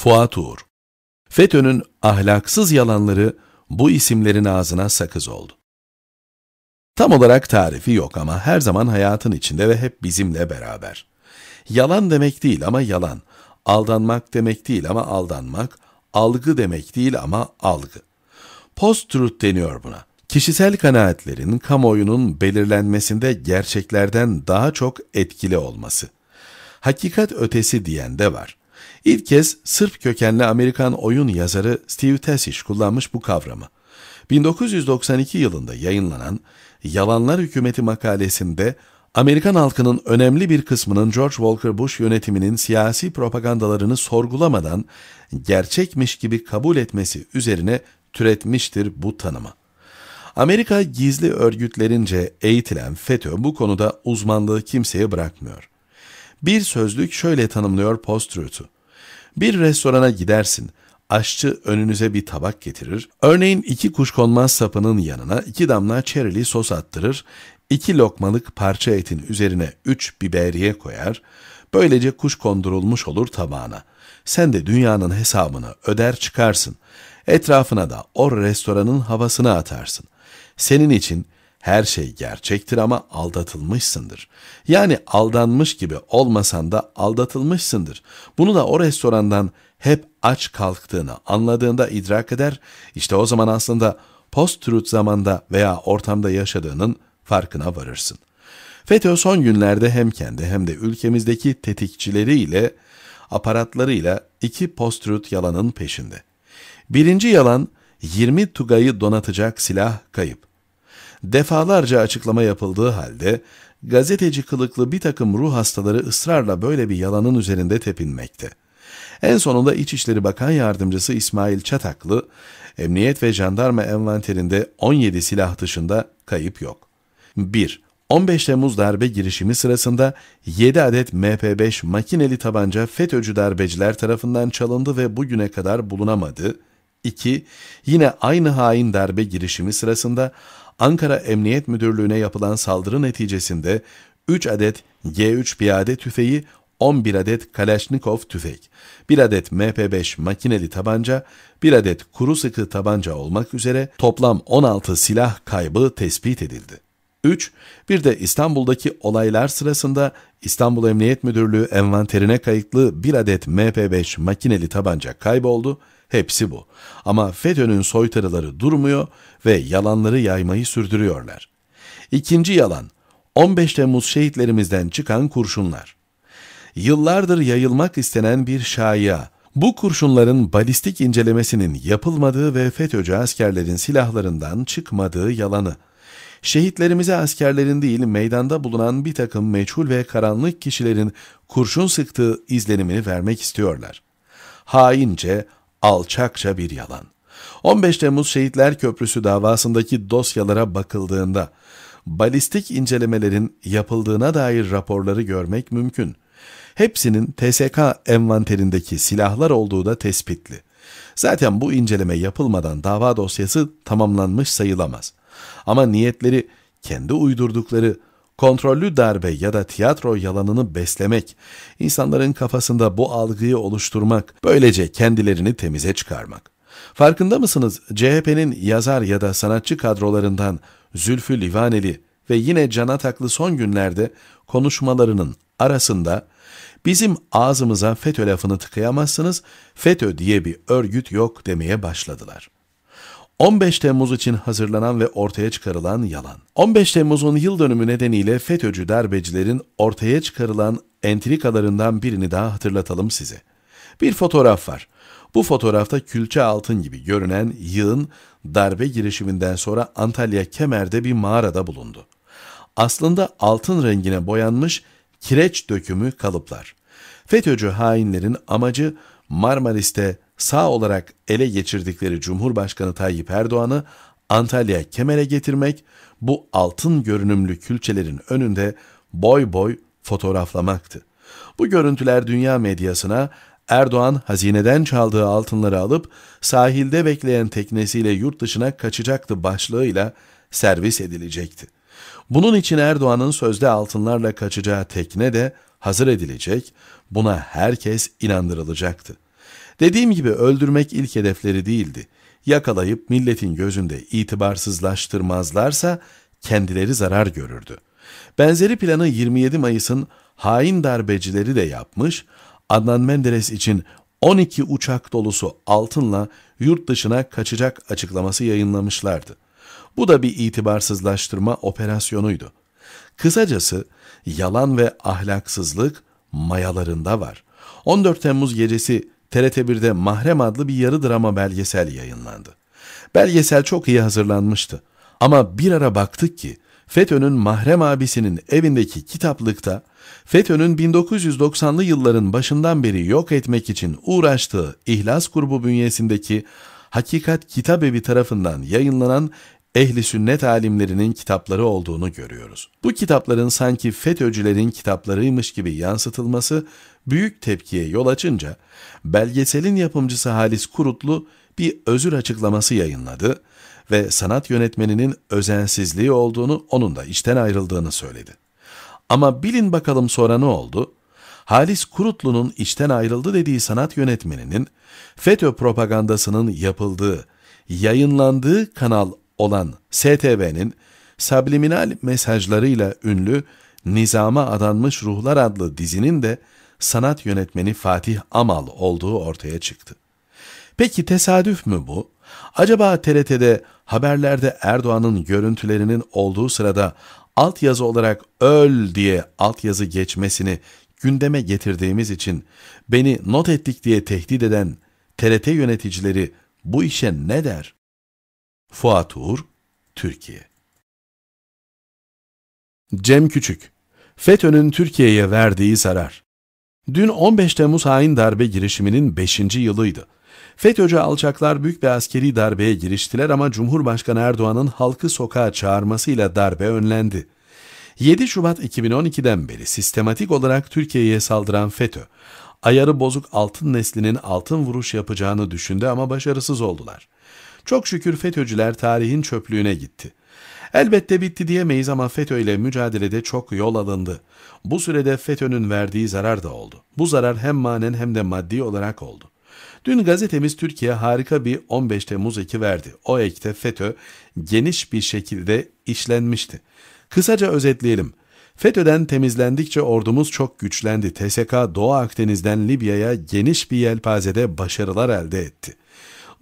Fuat Uğur. FETÖ'nün ahlaksız yalanları bu isimlerin ağzına sakız oldu. Tam olarak tarifi yok ama her zaman hayatın içinde ve hep bizimle beraber. Yalan demek değil ama yalan, aldanmak demek değil ama aldanmak, algı demek değil ama algı. Post-truth deniyor buna. Kişisel kanaatlerin kamuoyunun belirlenmesinde gerçeklerden daha çok etkili olması. Hakikat ötesi diyen de var. İlk kez Sırp kökenli Amerikan oyun yazarı Steve Tessich kullanmış bu kavramı. 1992 yılında yayınlanan Yalanlar Hükümeti makalesinde Amerikan halkının önemli bir kısmının George Walker Bush yönetiminin siyasi propagandalarını sorgulamadan gerçekmiş gibi kabul etmesi üzerine türetmiştir bu tanımı. Amerika gizli örgütlerince eğitilen FETÖ bu konuda uzmanlığı kimseye bırakmıyor. Bir sözlük şöyle tanımlıyor post-truth'u. Bir restorana gidersin. Aşçı önünüze bir tabak getirir. Örneğin iki kuşkonmaz sapının yanına iki damla çerili sos attırır. iki lokmalık parça etin üzerine üç biberiye koyar. Böylece kuş kondurulmuş olur tabağına. Sen de dünyanın hesabını öder çıkarsın. Etrafına da o restoranın havasını atarsın. Senin için her şey gerçektir ama aldatılmışsındır. Yani aldanmış gibi olmasan da aldatılmışsındır. Bunu da o restorandan hep aç kalktığını anladığında idrak eder. İşte o zaman aslında post-truth zamanda veya ortamda yaşadığının farkına varırsın. FETÖ son günlerde hem kendi hem de ülkemizdeki tetikçileriyle, aparatlarıyla iki post-truth yalanın peşinde. Birinci yalan 20 Tugay'ı donatacak silah kayıp defalarca açıklama yapıldığı halde gazeteci kılıklı bir takım ruh hastaları ısrarla böyle bir yalanın üzerinde tepinmekte. En sonunda İçişleri Bakan Yardımcısı İsmail Çataklı, emniyet ve jandarma envanterinde 17 silah dışında kayıp yok. 1. 15 Temmuz darbe girişimi sırasında 7 adet MP5 makineli tabanca FETÖ'cü darbeciler tarafından çalındı ve bugüne kadar bulunamadı. 2. Yine aynı hain darbe girişimi sırasında Ankara Emniyet Müdürlüğü'ne yapılan saldırı neticesinde 3 adet G3 piyade tüfeği, 11 adet Kalashnikov tüfek, 1 adet MP5 makineli tabanca, 1 adet kuru sıkı tabanca olmak üzere toplam 16 silah kaybı tespit edildi. 3. Bir de İstanbul'daki olaylar sırasında İstanbul Emniyet Müdürlüğü envanterine kayıtlı 1 adet MP5 makineli tabanca kayboldu Hepsi bu. Ama FETÖ'nün soytarıları durmuyor ve yalanları yaymayı sürdürüyorlar. İkinci yalan, 15 Temmuz şehitlerimizden çıkan kurşunlar. Yıllardır yayılmak istenen bir şaya, bu kurşunların balistik incelemesinin yapılmadığı ve FETÖ'cü askerlerin silahlarından çıkmadığı yalanı. Şehitlerimize askerlerin değil meydanda bulunan bir takım meçhul ve karanlık kişilerin kurşun sıktığı izlenimini vermek istiyorlar. Haince, alçakça bir yalan. 15 Temmuz Şehitler Köprüsü davasındaki dosyalara bakıldığında balistik incelemelerin yapıldığına dair raporları görmek mümkün. Hepsinin TSK envanterindeki silahlar olduğu da tespitli. Zaten bu inceleme yapılmadan dava dosyası tamamlanmış sayılamaz. Ama niyetleri kendi uydurdukları Kontrollü darbe ya da tiyatro yalanını beslemek, insanların kafasında bu algıyı oluşturmak, böylece kendilerini temize çıkarmak. Farkında mısınız CHP'nin yazar ya da sanatçı kadrolarından Zülfü Livaneli ve yine Can Ataklı son günlerde konuşmalarının arasında bizim ağzımıza FETÖ lafını tıkayamazsınız, FETÖ diye bir örgüt yok demeye başladılar.'' 15 Temmuz için hazırlanan ve ortaya çıkarılan yalan. 15 Temmuz'un yıl dönümü nedeniyle FETÖ'cü derbecilerin ortaya çıkarılan entrikalarından birini daha hatırlatalım size. Bir fotoğraf var. Bu fotoğrafta külçe altın gibi görünen yığın darbe girişiminden sonra Antalya Kemer'de bir mağarada bulundu. Aslında altın rengine boyanmış kireç dökümü kalıplar. FETÖ'cü hainlerin amacı Marmaris'te sağ olarak ele geçirdikleri Cumhurbaşkanı Tayyip Erdoğan'ı Antalya Kemer'e getirmek, bu altın görünümlü külçelerin önünde boy boy fotoğraflamaktı. Bu görüntüler dünya medyasına Erdoğan hazineden çaldığı altınları alıp sahilde bekleyen teknesiyle yurt dışına kaçacaktı başlığıyla servis edilecekti. Bunun için Erdoğan'ın sözde altınlarla kaçacağı tekne de hazır edilecek, buna herkes inandırılacaktı. Dediğim gibi öldürmek ilk hedefleri değildi. Yakalayıp milletin gözünde itibarsızlaştırmazlarsa kendileri zarar görürdü. Benzeri planı 27 Mayıs'ın hain darbecileri de yapmış, Adnan Menderes için 12 uçak dolusu altınla yurt dışına kaçacak açıklaması yayınlamışlardı. Bu da bir itibarsızlaştırma operasyonuydu. Kısacası yalan ve ahlaksızlık mayalarında var. 14 Temmuz gecesi TRT1'de Mahrem adlı bir yarı drama belgesel yayınlandı. Belgesel çok iyi hazırlanmıştı. Ama bir ara baktık ki FETÖ'nün mahrem abisinin evindeki kitaplıkta FETÖ'nün 1990'lı yılların başından beri yok etmek için uğraştığı İhlas Grubu bünyesindeki Hakikat Kitap Evi tarafından yayınlanan ehli sünnet alimlerinin kitapları olduğunu görüyoruz. Bu kitapların sanki FETÖ'cülerin kitaplarıymış gibi yansıtılması büyük tepkiye yol açınca belgeselin yapımcısı Halis Kurutlu bir özür açıklaması yayınladı ve sanat yönetmeninin özensizliği olduğunu onun da içten ayrıldığını söyledi. Ama bilin bakalım sonra ne oldu? Halis Kurutlu'nun içten ayrıldı dediği sanat yönetmeninin FETÖ propagandasının yapıldığı, yayınlandığı kanal olan STV'nin subliminal mesajlarıyla ünlü Nizama Adanmış Ruhlar adlı dizinin de sanat yönetmeni Fatih Amal olduğu ortaya çıktı. Peki tesadüf mü bu? Acaba TRT'de haberlerde Erdoğan'ın görüntülerinin olduğu sırada altyazı olarak öl diye altyazı geçmesini gündeme getirdiğimiz için beni not ettik diye tehdit eden TRT yöneticileri bu işe ne der? Fuat Uğur, Türkiye Cem Küçük, FETÖ'nün Türkiye'ye verdiği zarar Dün 15 Temmuz hain darbe girişiminin 5. yılıydı. FETÖ'cü alçaklar büyük bir askeri darbeye giriştiler ama Cumhurbaşkanı Erdoğan'ın halkı sokağa çağırmasıyla darbe önlendi. 7 Şubat 2012'den beri sistematik olarak Türkiye'ye saldıran FETÖ, ayarı bozuk altın neslinin altın vuruş yapacağını düşündü ama başarısız oldular. Çok şükür FETÖ'cüler tarihin çöplüğüne gitti. Elbette bitti diyemeyiz ama FETÖ ile mücadelede çok yol alındı. Bu sürede FETÖ'nün verdiği zarar da oldu. Bu zarar hem manen hem de maddi olarak oldu. Dün gazetemiz Türkiye harika bir 15 Temmuz eki verdi. O ekte FETÖ geniş bir şekilde işlenmişti. Kısaca özetleyelim. FETÖ'den temizlendikçe ordumuz çok güçlendi. TSK Doğu Akdeniz'den Libya'ya geniş bir yelpazede başarılar elde etti.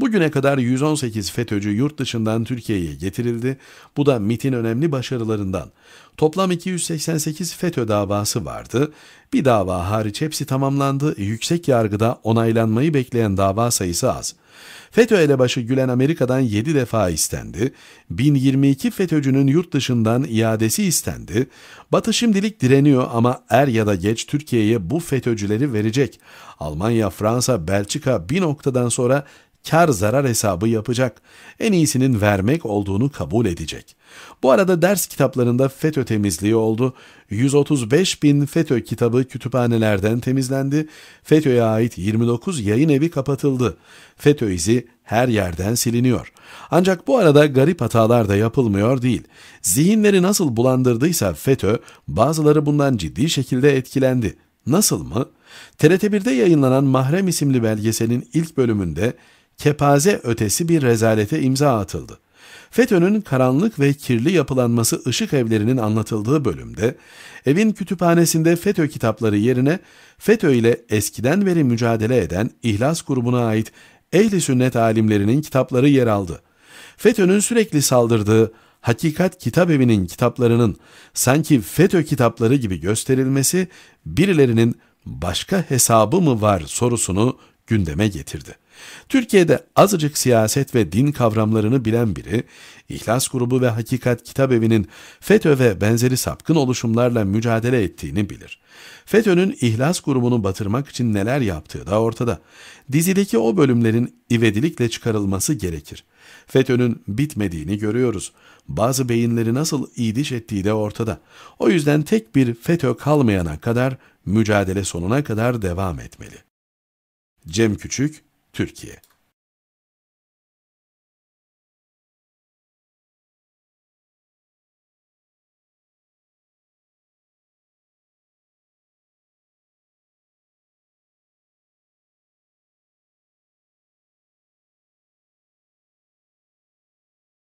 Bugüne kadar 118 FETÖ'cü yurt dışından Türkiye'ye getirildi. Bu da MIT'in önemli başarılarından. Toplam 288 FETÖ davası vardı. Bir dava hariç hepsi tamamlandı. Yüksek yargıda onaylanmayı bekleyen dava sayısı az. FETÖ elebaşı Gülen Amerika'dan 7 defa istendi. 1022 FETÖ'cünün yurt dışından iadesi istendi. Batı şimdilik direniyor ama er ya da geç Türkiye'ye bu FETÖ'cüleri verecek. Almanya, Fransa, Belçika bir noktadan sonra kar zarar hesabı yapacak. En iyisinin vermek olduğunu kabul edecek. Bu arada ders kitaplarında FETÖ temizliği oldu. 135 bin FETÖ kitabı kütüphanelerden temizlendi. FETÖ'ye ait 29 yayın evi kapatıldı. FETÖ izi her yerden siliniyor. Ancak bu arada garip hatalar da yapılmıyor değil. Zihinleri nasıl bulandırdıysa FETÖ, bazıları bundan ciddi şekilde etkilendi. Nasıl mı? TRT1'de yayınlanan Mahrem isimli belgeselin ilk bölümünde kepaze ötesi bir rezalete imza atıldı. FETÖ'nün karanlık ve kirli yapılanması ışık evlerinin anlatıldığı bölümde, evin kütüphanesinde FETÖ kitapları yerine FETÖ ile eskiden beri mücadele eden İhlas grubuna ait ehli sünnet alimlerinin kitapları yer aldı. FETÖ'nün sürekli saldırdığı Hakikat Kitap Evi'nin kitaplarının sanki FETÖ kitapları gibi gösterilmesi birilerinin başka hesabı mı var sorusunu gündeme getirdi. Türkiye'de azıcık siyaset ve din kavramlarını bilen biri, İhlas grubu ve Hakikat Kitabevinin FETÖ ve benzeri sapkın oluşumlarla mücadele ettiğini bilir. FETÖ'nün İhlas grubunu batırmak için neler yaptığı da ortada. Dizideki o bölümlerin ivedilikle çıkarılması gerekir. FETÖ'nün bitmediğini görüyoruz. Bazı beyinleri nasıl iyidiş ettiği de ortada. O yüzden tek bir FETÖ kalmayana kadar mücadele sonuna kadar devam etmeli. Cem Küçük, Türkiye.